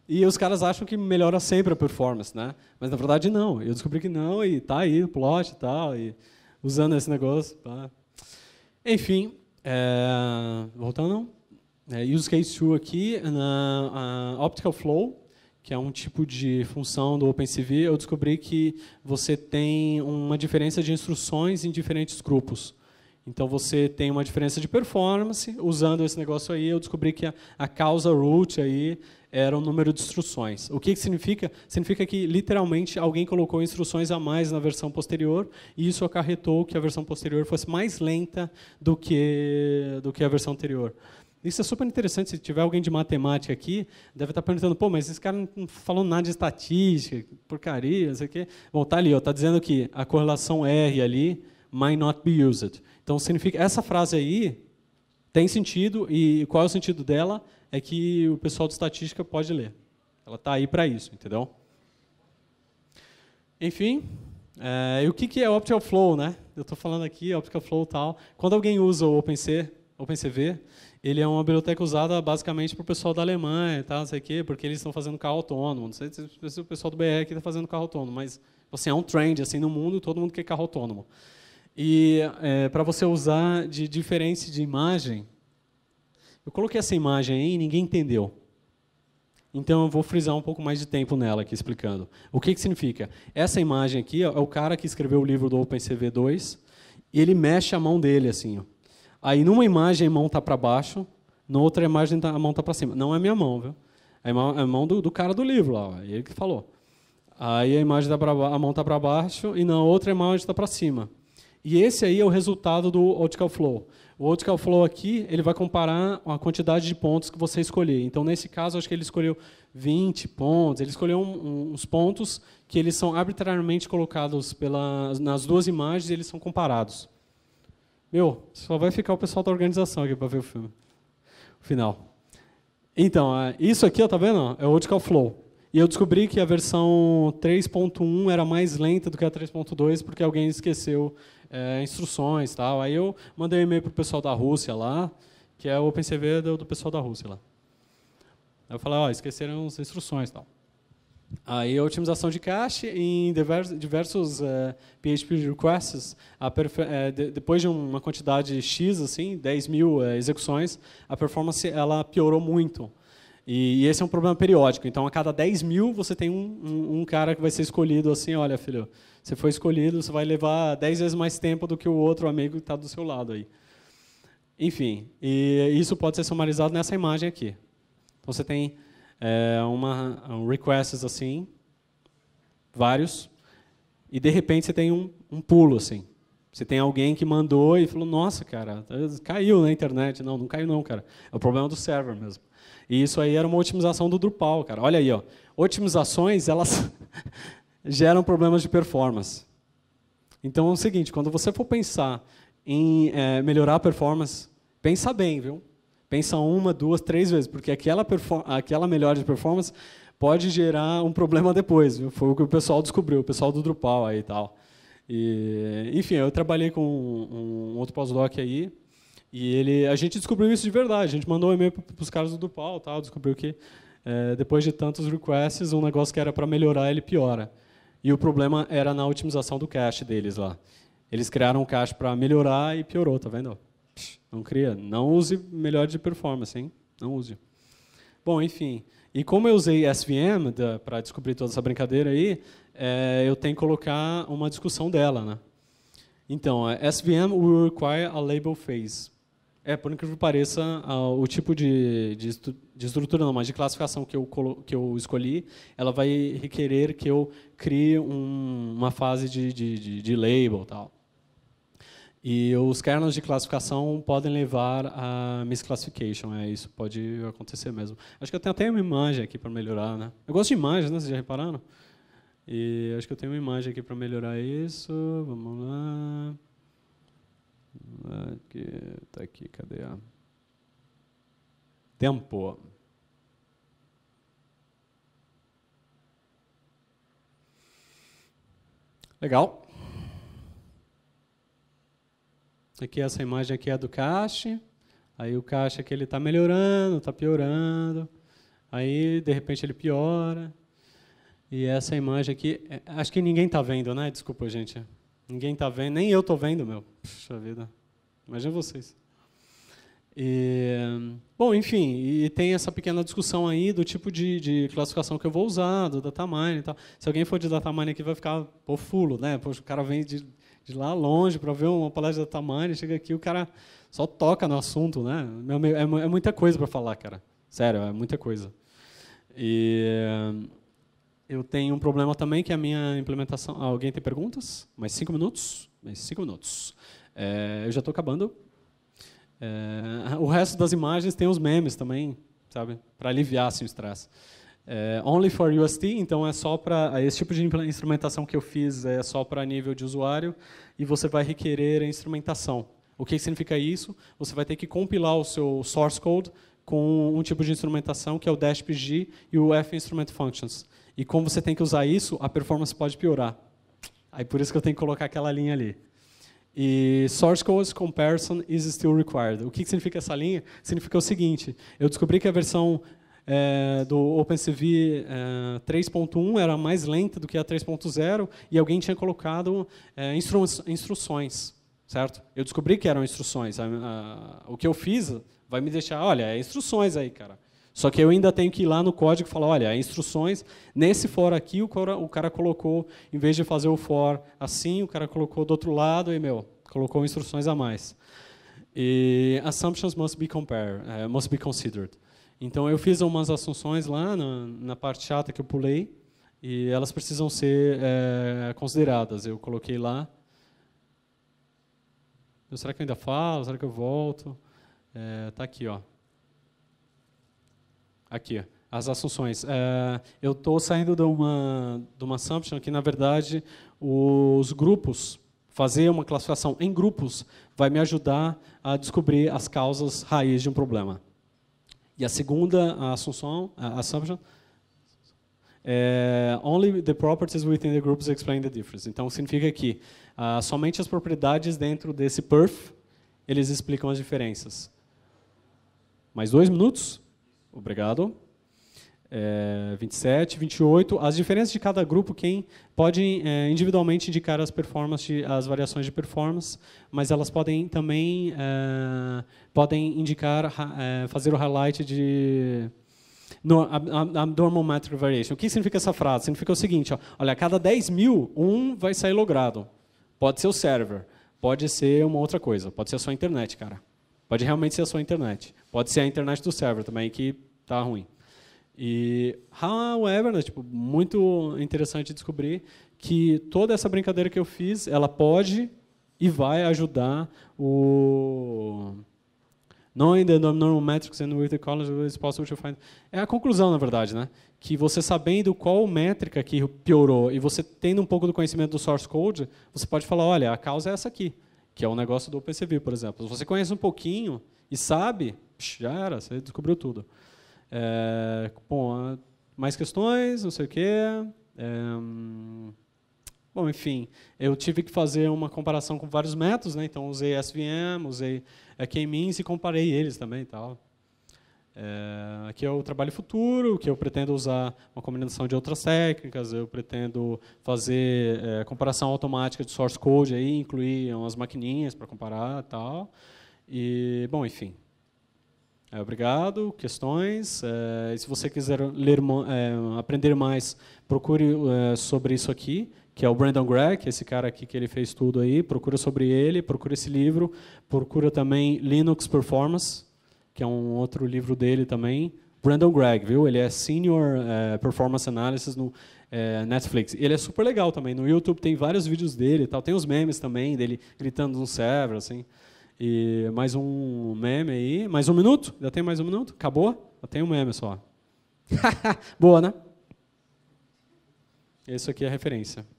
E os caras acham que melhora sempre a performance, né? Mas na verdade não. Eu descobri que não e tá aí o plot e tal e usando esse negócio. Pá. Enfim, é, voltando, é, use case 2 aqui, na optical flow, que é um tipo de função do OpenCV, eu descobri que você tem uma diferença de instruções em diferentes grupos. Então você tem uma diferença de performance usando esse negócio aí. Eu descobri que a, a causa root aí era o número de instruções. O que, que significa? Significa que, literalmente, alguém colocou instruções a mais na versão posterior e isso acarretou que a versão posterior fosse mais lenta do que, do que a versão anterior. Isso é super interessante. Se tiver alguém de matemática aqui, deve estar tá perguntando: pô, mas esse cara não falou nada de estatística, porcaria, não sei o quê. Bom, tá ali, está dizendo que a correlação R ali might not be used. Então, significa essa frase aí tem sentido, e qual é o sentido dela? é que o pessoal de estatística pode ler. Ela está aí para isso, entendeu? Enfim, é, e o que, que é Optical Flow, né? Eu estou falando aqui, Optical Flow tal. Quando alguém usa o OpenC, OpenCV, ele é uma biblioteca usada basicamente para o pessoal da Alemanha, tá, não sei o quê, porque eles estão fazendo carro autônomo. Não sei se é o pessoal do BR aqui está fazendo carro autônomo, mas assim, é um trend assim, no mundo, todo mundo quer carro autônomo. E é, para você usar de diferença de imagem, eu coloquei essa imagem aí e ninguém entendeu. Então eu vou frisar um pouco mais de tempo nela aqui explicando. O que, que significa? Essa imagem aqui ó, é o cara que escreveu o livro do OpenCV 2 e ele mexe a mão dele assim. Ó. Aí numa imagem a mão está para baixo, na outra imagem tá, a mão está para cima. Não é minha mão, viu? É a é mão do, do cara do livro lá, ó, é ele que falou. Aí a imagem tá pra, a mão está para baixo e na outra a imagem está para cima. E esse aí é o resultado do Optical Flow. O eu é flow aqui, ele vai comparar a quantidade de pontos que você escolher. Então, nesse caso, acho que ele escolheu 20 pontos. Ele escolheu um, uns pontos que eles são arbitrariamente colocados pela, nas duas imagens e eles são comparados. Meu, só vai ficar o pessoal da organização aqui para ver o filme. O final. Então, é, isso aqui, ó, tá vendo? É o outcome é flow. E eu descobri que a versão 3.1 era mais lenta do que a 3.2 porque alguém esqueceu é, instruções tal. Aí eu mandei um e-mail para o pessoal da Rússia lá, que é o OpenCV do, do pessoal da Rússia lá. Aí eu falei, ó, oh, esqueceram as instruções tal. Aí a otimização de cache em diversos, diversos é, PHP requests, é, de, depois de uma quantidade X, assim, 10 mil é, execuções, a performance ela piorou muito. E, esse é um problema periódico. Então, a cada 10 mil, você tem um, um, um, cara que vai ser escolhido assim: olha, filho, você foi escolhido, você vai levar 10 vezes mais tempo do que o outro amigo que está do seu lado aí. Enfim, e isso pode ser somarizado nessa imagem aqui. Então, você tem é, uma, um requests assim, vários, e de repente você tem um, um pulo assim. Você tem alguém que mandou e falou: nossa, cara, caiu na internet. Não, não caiu, não, cara. É o problema do server mesmo. E isso aí era uma otimização do Drupal, cara. Olha aí, ó. Otimizações, elas geram problemas de performance. Então é o seguinte, quando você for pensar em é, melhorar a performance, pensa bem, viu? Pensa uma, duas, três vezes, porque aquela, aquela melhora de performance pode gerar um problema depois. Viu? Foi o que o pessoal descobriu, o pessoal do Drupal aí e tal. E, enfim, eu trabalhei com um, um outro pós-doc aí, e ele, a gente descobriu isso de verdade. A gente mandou um e-mail para os caras do Dupal, tal, descobriu que é, depois de tantos requests, um negócio que era para melhorar ele piora. E o problema era na otimização do cache deles lá. Eles criaram um cache para melhorar e piorou, tá vendo? Não cria, não use melhor de performance, hein? Não use. Bom, enfim. E como eu usei SVM para descobrir toda essa brincadeira aí, é, eu tenho que colocar uma discussão dela, né? Então, é SVM will require a label phase. É, por incrível que pareça, o tipo de, de, de, estrutura, não, mas de classificação que eu, que eu escolhi, ela vai requerer que eu crie um, uma fase de, de, de, label tal. E os kernels de classificação podem levar a misclassification, é isso, pode acontecer mesmo. Acho que eu tenho até uma imagem aqui para melhorar, né? Eu gosto de imagens, né? Vocês já repararam? E acho que eu tenho uma imagem aqui para melhorar isso. Vamos lá. Né, que tá aqui, cadê? Tempo. Legal. Aqui essa imagem aqui é do cache Aí o cache que ele está melhorando, está piorando. Aí de repente ele piora. E essa imagem aqui, é, acho que ninguém está vendo, né? Desculpa, gente. Ninguém está vendo, nem eu estou vendo, meu. Puxa vida. Imagina vocês. E, bom, enfim, e tem essa pequena discussão aí do tipo de, de classificação que eu vou usar, do datamine e tal. Se alguém for de datamine aqui, vai ficar pô, fulo, né? Poxa, o cara vem de, de lá longe para ver uma palestra de datamine, chega aqui, o cara só toca no assunto, né? É, é muita coisa para falar, cara. Sério, é muita coisa. E eu tenho um problema também que a minha implementação. Alguém tem perguntas? Mais cinco minutos? Mais cinco minutos. É, eu já estou acabando. É, o resto das imagens tem os memes também, sabe? Para aliviar assim, o estresse. É, only for UST, então é só para é, esse tipo de instrumentação que eu fiz é só para nível de usuário e você vai requerer a instrumentação. O que significa isso? Você vai ter que compilar o seu source code com um tipo de instrumentação que é o DashPG e o f instrument functions. E como você tem que usar isso, a performance pode piorar. Aí por isso que eu tenho que colocar aquela linha ali. E source code comparison is still required. O que significa essa linha? Significa o seguinte: eu descobri que a versão é, do OpenCV é, eh, 3.1 era mais lenta do que a 3.0 e alguém tinha colocado é, instru instruções, certo? Eu descobri que eram instruções. A, a, o que eu fiz vai me deixar, olha, é instruções aí, cara. Só que eu ainda tenho que ir lá no código e falar, olha, instruções, nesse for aqui, o cara, o cara colocou, em vez de fazer o for assim, o cara colocou do outro lado e, meu, colocou instruções a mais. E assumptions must be compared, uh, eh, must be considered. Então eu fiz algumas assunções lá na, na, parte chata que eu pulei e elas precisam ser é, consideradas. Eu coloquei lá. Eu, será que eu ainda falo? Será que eu volto? Está eh, é, aqui, ó. Aqui, as assunções. É, eu estou saindo de uma, de uma assumption que, na verdade, os grupos, fazer uma classificação em grupos, vai me ajudar a descobrir as causas raiz de um problema. E a segunda a assunção, a assumption, é, only the properties within the groups explain the difference. Então significa que ah, somente as propriedades dentro desse perf eles explicam as diferenças. Mais dois minutos? Obrigado. É, 27, 28. As diferenças de cada grupo, quem pode é, individualmente indicar as as variações de performance, mas elas podem também é, podem indicar, é, fazer o highlight de no, abnormal metric variation. O que significa essa frase? Significa o seguinte: ó, olha, a cada 10 mil, um vai sair logrado. Pode ser o server, pode ser uma outra coisa, pode ser a sua internet, cara. Pode realmente ser a sua internet. Pode ser a internet do server também que tá ruim. E, however, né, tipo, muito interessante descobrir que toda essa brincadeira que eu fiz, ela pode e vai ajudar o Knowing the normal metrics and with the college is possible to find. É a conclusão, na verdade, né? Que você sabendo qual métrica que piorou e você tendo um pouco do conhecimento do source code, você pode falar, olha, a causa é essa aqui, que é o um negócio do OpenCV, por exemplo. Se você conhece um pouquinho, e sabe, já era, você descobriu tudo. É, bom, mais questões, não sei o quê. É, hum, bom, enfim, eu tive que fazer uma comparação com vários métodos, né? então usei SVM, usei é, K-means e comparei eles também. Tal. É, aqui é o trabalho futuro, que eu pretendo usar uma combinação de outras técnicas, eu pretendo fazer é, comparação automática de source code, aí, incluir umas maquininhas para comparar tal. E, bom, enfim. É, obrigado. Questões? É, se você quiser ler, é, aprender mais, procure é, sobre isso aqui, que é o Brandon Gregg, esse cara aqui que ele fez tudo aí. Procura sobre ele, procura esse livro. Procura também Linux Performance, que é um outro livro dele também. Brandon Gregg, viu? Ele é Senior é, Performance Analysis no é, Netflix. Ele é super legal também. No YouTube tem vários vídeos dele tal. Tem os memes também dele gritando no server, assim. E mais um meme aí. Mais um minuto? Já tem mais um minuto? Acabou? Já tem um meme só. Boa, né? Esse aqui é a referência.